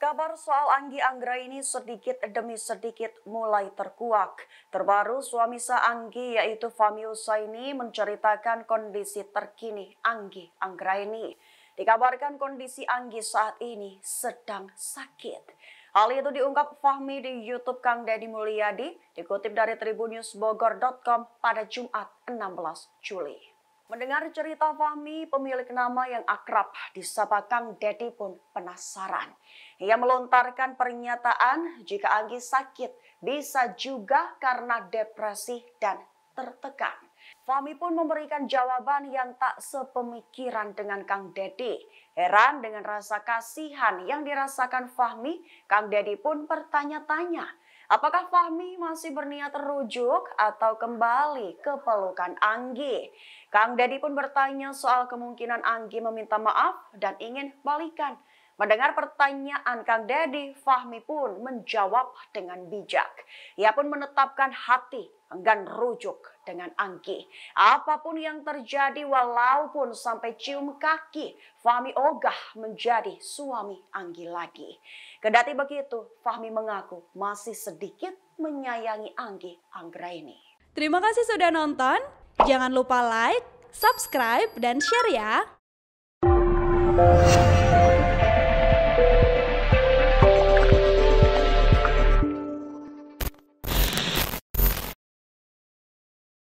Kabar soal Anggi Anggra ini sedikit demi sedikit mulai terkuak. Terbaru suami sah Anggi yaitu Fami Usaini menceritakan kondisi terkini Anggi Anggra ini. Dikabarkan kondisi Anggi saat ini sedang sakit. Hal itu diungkap Fahmi di YouTube Kang Deddy Mulyadi, dikutip dari tribunnews bogor.com pada Jumat 16 Juli. Mendengar cerita Fahmi, pemilik nama yang akrab di Kang Dedi pun penasaran. Ia melontarkan pernyataan jika Anggi sakit bisa juga karena depresi dan tertekan. Fahmi pun memberikan jawaban yang tak sepemikiran dengan Kang Dedi. Heran dengan rasa kasihan yang dirasakan Fahmi, Kang Dedi pun bertanya-tanya. Apakah Fahmi masih berniat rujuk atau kembali ke pelukan Anggi? Kang Dedi pun bertanya soal kemungkinan Anggi meminta maaf dan ingin balikan. Mendengar pertanyaan Kang Dedi, Fahmi pun menjawab dengan bijak. Ia pun menetapkan hati enggan rujuk dengan Angki. Apapun yang terjadi walaupun sampai cium kaki, Fahmi ogah menjadi suami Anggi lagi. Kendati begitu, Fahmi mengaku masih sedikit menyayangi Anggi ini. Terima kasih sudah nonton. Jangan lupa like, subscribe, dan share ya.